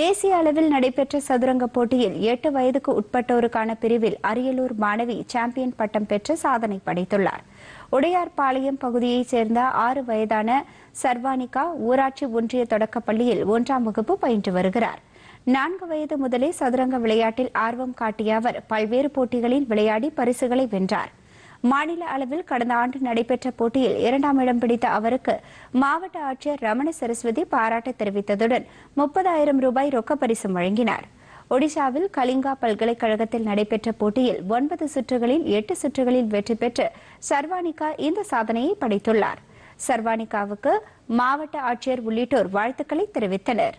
தேசிய அளவில் நடைபெற்ற சதுரங்க போட்டியில் எட்டு வயதுக்கு உட்பட்டோருக்கான பிரிவில் அரியலூர் மாணவி சாம்பியன் பட்டம் பெற்று சாதனை படைத்துள்ளார் உடையார்பாளையம் பகுதியைச் சேர்ந்த ஆறு வயதான சர்வானிகா ஊராட்சி ஒன்றிய தொடக்கப்பள்ளியில் ஒன்றாம் வகுப்பு பயின்று வருகிறார் நான்கு வயது முதலே சதுரங்க விளையாட்டில் ஆர்வம் காட்டிய அவர் பல்வேறு போட்டிகளில் விளையாடி பரிசுகளை வென்றார் மாநில அளவில் கடந்த ஆண்டு நடைபெற்ற போட்டியில் இரண்டாம் இடம் பிடித்த அவருக்கு மாவட்ட ஆட்சியர் ரமண சரஸ்வதி பாராட்டு தெரிவித்ததுடன் முப்பதாயிரம் ரூபாய் ரொக்க பரிசும் வழங்கினார் ஒடிசாவில் கலிங்கா பல்கலைக்கழகத்தில் நடைபெற்ற போட்டியில் ஒன்பது சுற்றுகளில் எட்டு சுற்றுகளில் வெற்றி பெற்று சர்வானிகா இந்த சாதனையை படைத்துள்ளார் சர்வானிகாவுக்கு மாவட்ட ஆட்சியர் உள்ளிட்டோர் வாழ்த்துக்களை தெரிவித்தனா்